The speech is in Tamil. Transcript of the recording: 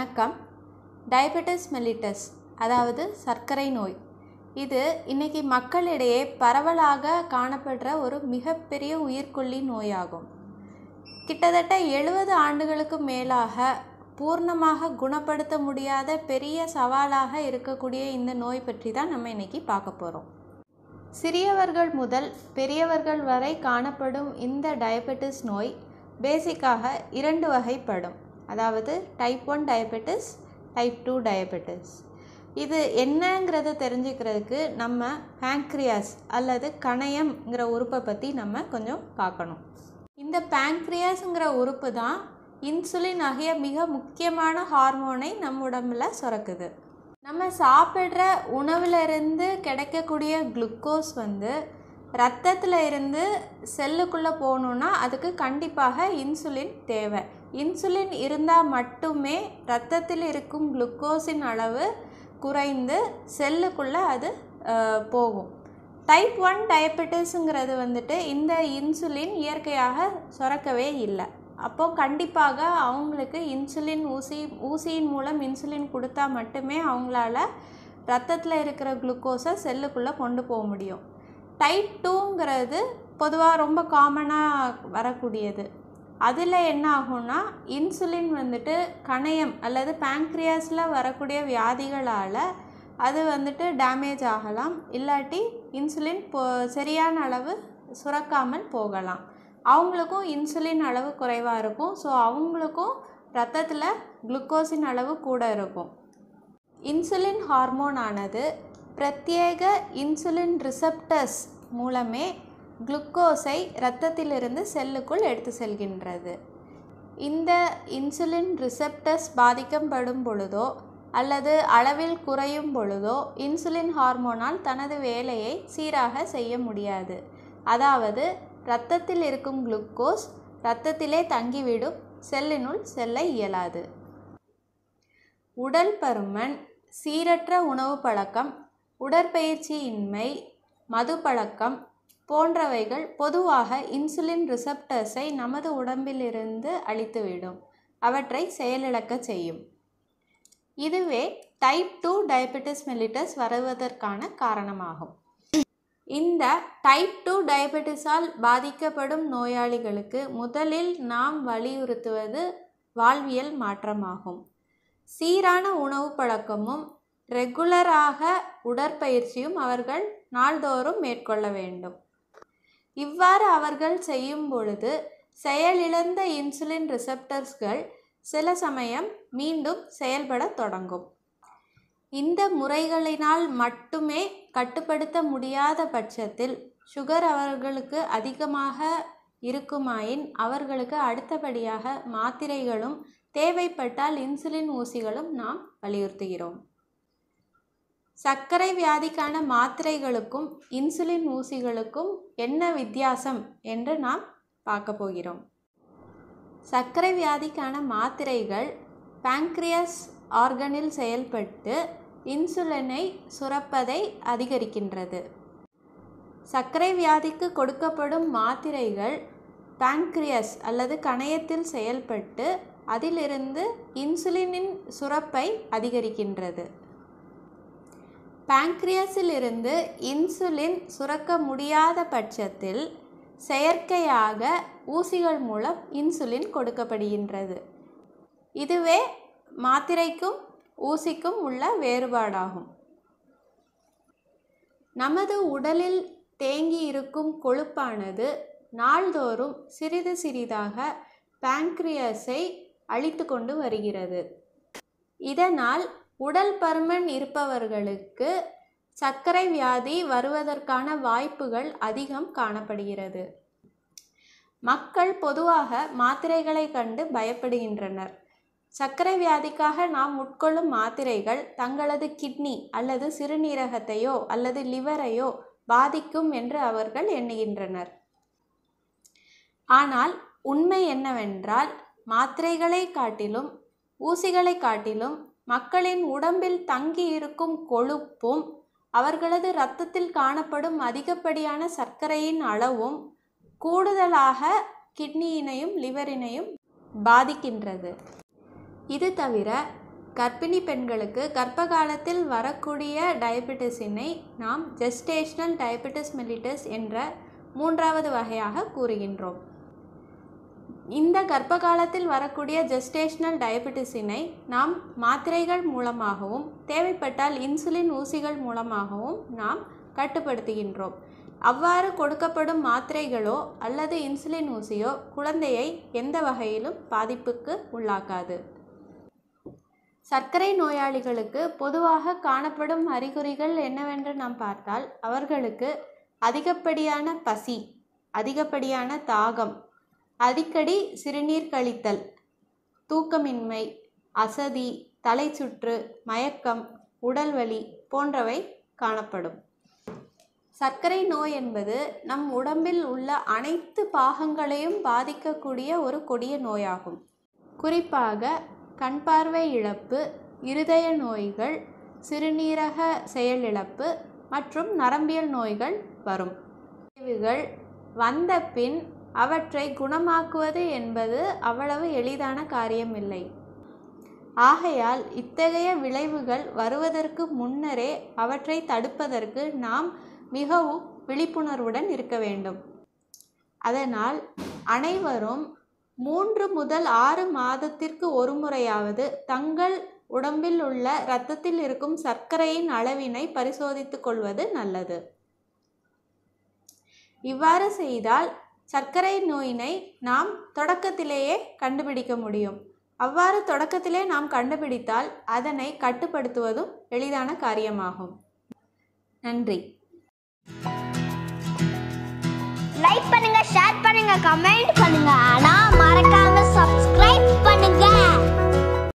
வணக்கம் டயபெட்டிஸ் மெலிட்டஸ் அதாவது சர்க்கரை நோய் இது இன்றைக்கி மக்களிடையே பரவலாக காணப்படுற ஒரு மிகப்பெரிய உயிர்கொல்லி நோயாகும் கிட்டத்தட்ட எழுபது ஆண்டுகளுக்கு மேலாக பூர்ணமாக குணப்படுத்த முடியாத பெரிய சவாலாக இருக்கக்கூடிய இந்த நோய் பற்றி தான் நம்ம இன்றைக்கி பார்க்க போகிறோம் சிறியவர்கள் முதல் பெரியவர்கள் வரை காணப்படும் இந்த டயபெட்டிஸ் நோய் பேசிக்காக இரண்டு வகைப்படும் அதாவது type one diabetes type two diabetes இது என்னங்கிறத தெரிஞ்சுக்கிறதுக்கு நம்ம பேங்க்ரியாஸ் அல்லது கணையம்ங்கிற உறுப்பை பற்றி நம்ம கொஞ்சம் பார்க்கணும் இந்த பேங்க்ரியாஸுங்கிற உறுப்பு தான் இன்சுலின் ஆகிய மிக முக்கியமான ஹார்மோனை நம்ம உடம்புல சுரக்குது நம்ம சாப்பிட்ற உணவுலேருந்து கிடைக்கக்கூடிய குளுக்கோஸ் வந்து ரத்தத்தில் இருந்து செல்லுக்குள்ளே போகணுன்னா அதுக்கு கண்டிப்பாக இன்சுலின் தேவை இன்சுலின் இருந்தால் மட்டுமே ரத்தத்தில் இருக்கும் குளுக்கோஸின் அளவு குறைந்து செல்லுக்குள்ளே அது போகும் டைப் ஒன் டயபெட்டிஸுங்கிறது வந்துட்டு இந்த இன்சுலின் இயற்கையாக சுரக்கவே இல்லை அப்போது கண்டிப்பாக அவங்களுக்கு இன்சுலின் ஊசி ஊசியின் மூலம் இன்சுலின் கொடுத்தா மட்டுமே அவங்களால ரத்தத்தில் இருக்கிற குளுக்கோஸை செல்லுக்குள்ளே கொண்டு போக முடியும் டைப் டூங்கிறது பொதுவாக ரொம்ப காமனாக வரக்கூடியது அதில் என்ன ஆகும்னா இன்சுலின் வந்துட்டு கணையம் அல்லது பேங்க்ரியாஸில் வரக்கூடிய வியாதிகளால் அது வந்துட்டு டேமேஜ் ஆகலாம் இல்லாட்டி இன்சுலின் போ சரியான அளவு சுரக்காமல் போகலாம் அவங்களுக்கும் இன்சுலின் அளவு குறைவாக இருக்கும் ஸோ அவங்களுக்கும் ரத்தத்தில் குளுக்கோஸின் அளவு கூட இருக்கும் இன்சுலின் ஹார்மோனானது பிரத்யேக இன்சுலின் ரிசப்டர்ஸ் மூலமே குளுக்கோஸை இரத்தத்திலிருந்து செல்லுக்குள் எடுத்து செல்கின்றது இந்த இன்சுலின் ரிசெப்டர்ஸ் பாதிக்கப்படும் பொழுதோ அல்லது அளவில் குறையும் பொழுதோ இன்சுலின் ஹார்மோனால் தனது வேலையை சீராக செய்ய முடியாது அதாவது இரத்தத்தில் இருக்கும் குளுக்கோஸ் இரத்தத்திலே தங்கிவிடும் செல்லினுள் செல்ல இயலாது உடல் பருமன் சீரற்ற உணவு பழக்கம் உடற்பயிற்சியின்மை மது பழக்கம் போன்றவைகள் பொதுவாக இன்சுலின் ரிசப்டர்ஸை நமது உடம்பிலிருந்து அழித்துவிடும் அவற்றை செயலிழக்கச் செய்யும் இதுவே டைப் டூ டயபெட்டிஸ் மெலிட்டஸ் வருவதற்கான காரணமாகும் இந்த டைப் டூ டயபெட்டிஸால் பாதிக்கப்படும் நோயாளிகளுக்கு முதலில் நாம் வலியுறுத்துவது வாழ்வியல் மாற்றமாகும் சீரான உணவு பழக்கமும் ரெகுலராக உடற்பயிற்சியும் அவர்கள் நாள்தோறும் மேற்கொள்ள வேண்டும் இவ்வாறு அவர்கள் செய்யும் பொழுது செயலிழந்த இன்சுலின் ரிசப்டர்ஸ்கள் சில சமயம் மீண்டும் செயல்பட தொடங்கும் இந்த முறைகளினால் மட்டுமே கட்டுப்படுத்த முடியாத பட்சத்தில் சுகர் அவர்களுக்கு அதிகமாக இருக்குமாயின் அவர்களுக்கு அடுத்தபடியாக மாத்திரைகளும் தேவைப்பட்டால் இன்சுலின் ஊசிகளும் நாம் வலியுறுத்துகிறோம் சர்க்கரை வியாதிக்கான மாத்திரைகளுக்கும் இன்சுலின் ஊசிகளுக்கும் என்ன வித்தியாசம் என்று நாம் பார்க்க போகிறோம் சர்க்கரை வியாதிக்கான மாத்திரைகள் பேங்க்ரியஸ் ஆர்கனில் செயல்பட்டு இன்சுலினை சுரப்பதை அதிகரிக்கின்றது சர்க்கரை வியாதிக்கு கொடுக்கப்படும் மாத்திரைகள் பேங்க்ரியஸ் அல்லது கணையத்தில் செயல்பட்டு அதிலிருந்து இன்சுலினின் சுரப்பை அதிகரிக்கின்றது இருந்து இன்சுலின் சுரக்க முடியாத பட்சத்தில் செயற்கையாக ஊசிகள் மூலம் இன்சுலின் கொடுக்கப்படுகின்றது இதுவே மாத்திரைக்கும் ஊசிக்கும் உள்ள வேறுபாடாகும் நமது உடலில் தேங்கி இருக்கும் கொழுப்பானது நாள்தோறும் சிறிது சிறிதாக பேங்க்ரியஸை அழித்து கொண்டு வருகிறது இதனால் உடல் பருமன் இருப்பவர்களுக்கு சர்க்கரை வியாதி வருவதற்கான வாய்ப்புகள் அதிகம் காணப்படுகிறது மக்கள் பொதுவாக மாத்திரைகளை கண்டு பயப்படுகின்றனர் சர்க்கரை வியாதிக்காக நாம் உட்கொள்ளும் மாத்திரைகள் தங்களது கிட்னி அல்லது சிறுநீரகத்தையோ அல்லது லிவரையோ பாதிக்கும் என்று அவர்கள் எண்ணுகின்றனர் ஆனால் உண்மை என்னவென்றால் மாத்திரைகளை காட்டிலும் ஊசிகளை காட்டிலும் மக்களின் உடம்பில் தங்கி இருக்கும் கொழுப்பும் அவர்களது இரத்தத்தில் காணப்படும் அதிகப்படியான சர்க்கரையின் அளவும் கூடுதலாக கிட்னியினையும் லிவரினையும் பாதிக்கின்றது இது தவிர கர்ப்பிணி பெண்களுக்கு கர்ப்ப காலத்தில் வரக்கூடிய டயபெட்டிஸினை நாம் ஜெஸ்டேஷனல் டயபெட்டிஸ் மெலிட்டஸ் என்ற மூன்றாவது வகையாக கூறுகின்றோம் இந்த கர்ப்ப காலத்தில் வரக்கூடிய ஜெஸ்டேஷனல் டயபிட்டிஸினை நாம் மாத்திரைகள் மூலமாகவும் தேவைப்பட்டால் இன்சுலின் ஊசிகள் மூலமாகவும் நாம் கட்டுப்படுத்துகின்றோம் அவ்வாறு கொடுக்கப்படும் மாத்திரைகளோ அல்லது இன்சுலின் ஊசியோ குழந்தையை எந்த வகையிலும் பாதிப்புக்கு உள்ளாக்காது சர்க்கரை நோயாளிகளுக்கு பொதுவாக காணப்படும் அறிகுறிகள் என்னவென்று நாம் பார்த்தால் அவர்களுக்கு அதிகப்படியான பசி அதிகப்படியான தாகம் அடிக்கடி சிறுநீர் கழித்தல் தூக்கமின்மை அசதி தலை சுற்று மயக்கம் உடல்வலி போன்றவை காணப்படும் சர்க்கரை நோய் என்பது நம் உடம்பில் உள்ள அனைத்து பாகங்களையும் பாதிக்கக்கூடிய ஒரு கொடிய நோயாகும் குறிப்பாக கண் பார்வை இழப்பு இருதய நோய்கள் சிறுநீரக செயலிழப்பு மற்றும் நரம்பியல் நோய்கள் வரும் வந்த பின் அவற்றை குணமாக்குவது என்பது அவ்வளவு எளிதான காரியமில்லை ஆகையால் இத்தகைய விளைவுகள் வருவதற்கு முன்னரே அவற்றை தடுப்பதற்கு நாம் மிகவும் விழிப்புணர்வுடன் இருக்க வேண்டும் அதனால் அனைவரும் மூன்று முதல் ஆறு மாதத்திற்கு ஒரு முறையாவது தங்கள் உடம்பில் உள்ள இரத்தத்தில் இருக்கும் சர்க்கரையின் அளவினை பரிசோதித்துக் கொள்வது நல்லது இவ்வாறு செய்தால் சர்க்கரை நோயினை நாம் தொடக்கத்திலேயே கண்டுபிடிக்க முடியும் அவ்வாறு தொடக்கத்திலே நாம் கண்டுபிடித்தால் அதனை கட்டுப்படுத்துவதும் எளிதான காரியமாகும் நன்றி லைக் பண்ணுங்க ஷேர் பண்ணுங்க கமெண்ட் பண்ணுங்க ஆனா மறக்காம சப்ஸ்கிரைப்